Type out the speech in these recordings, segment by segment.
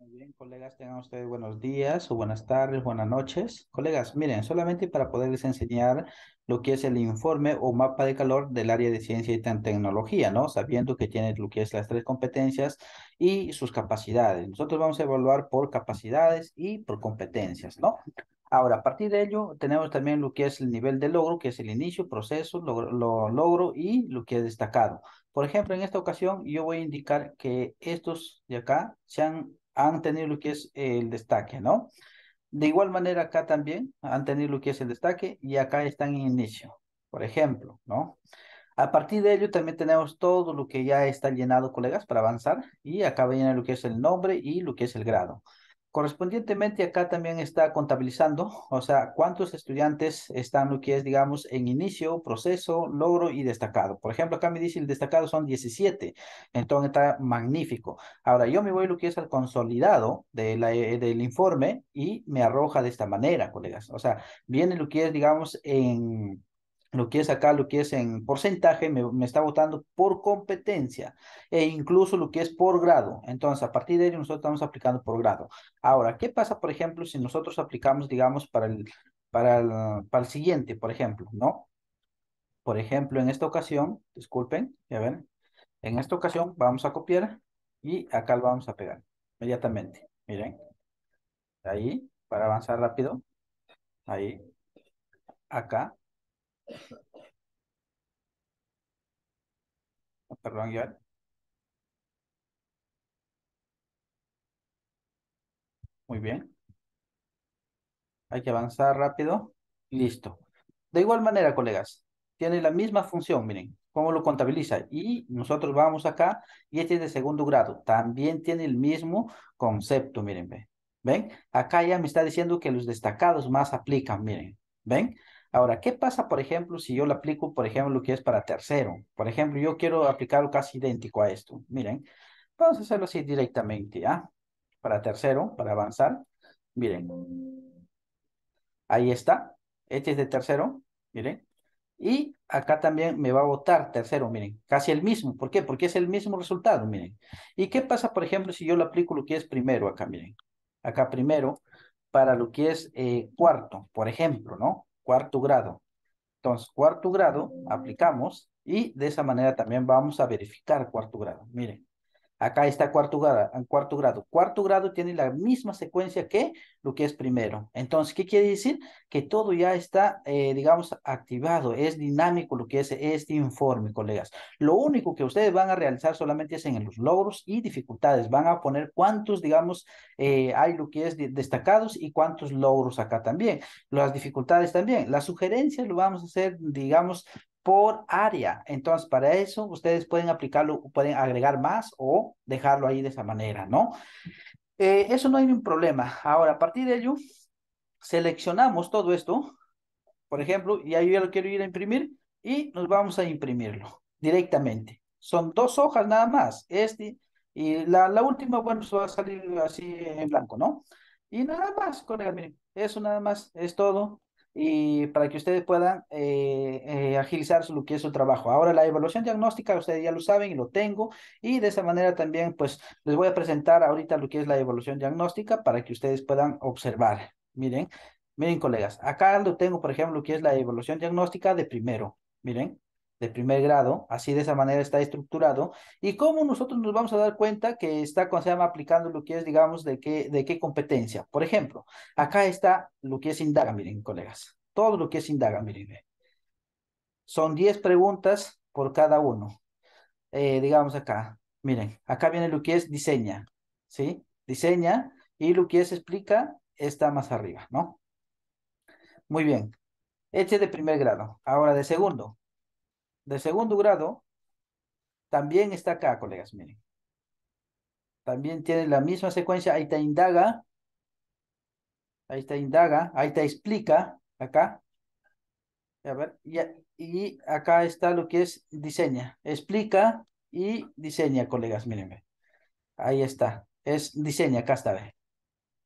Muy bien, colegas, tengan ustedes buenos días o buenas tardes, buenas noches. Colegas, miren, solamente para poderles enseñar lo que es el informe o mapa de calor del área de ciencia y tecnología, ¿no? Sabiendo que tiene lo que es las tres competencias y sus capacidades. Nosotros vamos a evaluar por capacidades y por competencias, ¿no? Ahora, a partir de ello, tenemos también lo que es el nivel de logro, que es el inicio, proceso, lo, logro y lo que es destacado. Por ejemplo, en esta ocasión yo voy a indicar que estos de acá se han han tenido lo que es el destaque, ¿no? De igual manera acá también han tenido lo que es el destaque y acá están en inicio, por ejemplo, ¿no? A partir de ello también tenemos todo lo que ya está llenado, colegas, para avanzar y acá viene lo que es el nombre y lo que es el grado. Correspondientemente acá también está contabilizando, o sea, cuántos estudiantes están lo que es, digamos, en inicio, proceso, logro y destacado. Por ejemplo, acá me dice el destacado son 17, entonces está magnífico. Ahora yo me voy lo que es al consolidado eh, del informe y me arroja de esta manera, colegas. O sea, viene lo que es, digamos, en lo que es acá, lo que es en porcentaje, me, está votando por competencia e incluso lo que es por grado. Entonces, a partir de ahí nosotros estamos aplicando por grado. Ahora, ¿qué pasa, por ejemplo, si nosotros aplicamos, digamos, para el, para el, para el siguiente, por ejemplo, ¿no? Por ejemplo, en esta ocasión, disculpen, ya ven, en esta ocasión vamos a copiar y acá lo vamos a pegar inmediatamente. Miren, ahí, para avanzar rápido, ahí, acá, Ah, perdón, Muy bien. Hay que avanzar rápido. Listo. De igual manera, colegas, tiene la misma función, miren, cómo lo contabiliza. Y nosotros vamos acá, y este es de segundo grado. También tiene el mismo concepto, miren, ¿ven? ¿Ven? Acá ya me está diciendo que los destacados más aplican, miren, ¿ven? Ahora, ¿qué pasa, por ejemplo, si yo lo aplico, por ejemplo, lo que es para tercero? Por ejemplo, yo quiero aplicarlo casi idéntico a esto. Miren, vamos a hacerlo así directamente, ¿ya? Para tercero, para avanzar. Miren, ahí está. Este es de tercero, miren. Y acá también me va a votar tercero, miren, casi el mismo. ¿Por qué? Porque es el mismo resultado, miren. ¿Y qué pasa, por ejemplo, si yo lo aplico lo que es primero acá, miren? Acá primero, para lo que es eh, cuarto, por ejemplo, ¿no? cuarto grado. Entonces, cuarto grado, aplicamos y de esa manera también vamos a verificar cuarto grado. Miren, Acá está cuarto grado, cuarto grado. Cuarto grado tiene la misma secuencia que lo que es primero. Entonces, ¿qué quiere decir? Que todo ya está, eh, digamos, activado. Es dinámico lo que es este informe, colegas. Lo único que ustedes van a realizar solamente es en los logros y dificultades. Van a poner cuántos, digamos, eh, hay lo que es destacados y cuántos logros acá también. Las dificultades también. Las sugerencias lo vamos a hacer, digamos, por área. Entonces, para eso ustedes pueden aplicarlo, pueden agregar más o dejarlo ahí de esa manera, ¿no? Eh, eso no hay ningún problema. Ahora, a partir de ello, seleccionamos todo esto, por ejemplo, y ahí yo lo quiero ir a imprimir y nos vamos a imprimirlo directamente. Son dos hojas nada más, este y la, la última, bueno, se va a salir así en blanco, ¿no? Y nada más, colega, eso nada más es todo. Y para que ustedes puedan eh, eh agilizar lo que es su trabajo. Ahora la evaluación diagnóstica, ustedes ya lo saben y lo tengo, y de esa manera también pues les voy a presentar ahorita lo que es la evaluación diagnóstica para que ustedes puedan observar. Miren, miren colegas, acá lo tengo por ejemplo lo que es la evaluación diagnóstica de primero, miren de primer grado, así de esa manera está estructurado, y cómo nosotros nos vamos a dar cuenta que está, cuando se llama, aplicando lo que es, digamos, de qué, de qué competencia. Por ejemplo, acá está lo que es indaga, miren, colegas, todo lo que es indaga, miren, son 10 preguntas por cada uno. Eh, digamos acá, miren, acá viene lo que es diseña, ¿sí? Diseña y lo que es explica está más arriba, ¿no? Muy bien. Este es de primer grado. Ahora de segundo. De segundo grado también está acá, colegas, miren. También tiene la misma secuencia. Ahí te indaga. Ahí te indaga. Ahí te explica. Acá. A ver, y acá está lo que es diseña. Explica y diseña, colegas, miren Ahí está. Es diseña, acá está. ¿Ven,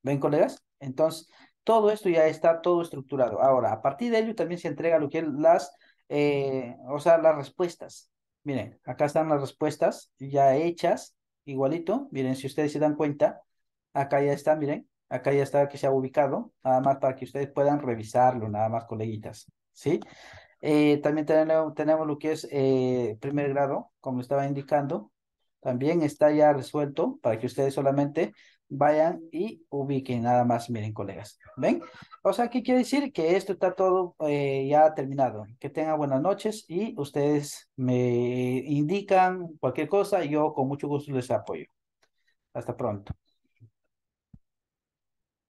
¿Ven colegas? Entonces, todo esto ya está todo estructurado. Ahora, a partir de ello también se entrega lo que es las, eh, o sea, las respuestas. Miren, acá están las respuestas ya hechas, igualito. Miren, si ustedes se dan cuenta, acá ya está, miren, acá ya está que se ha ubicado, nada más para que ustedes puedan revisarlo, nada más, coleguitas. ¿sí? Eh, también tenemos, tenemos, lo que es eh, primer grado, como estaba indicando. También está ya resuelto para que ustedes solamente vayan y ubiquen nada más, miren colegas, ¿ven? O sea, ¿qué quiere decir? Que esto está todo eh, ya terminado. Que tengan buenas noches y ustedes me indican cualquier cosa, y yo con mucho gusto les apoyo. Hasta pronto.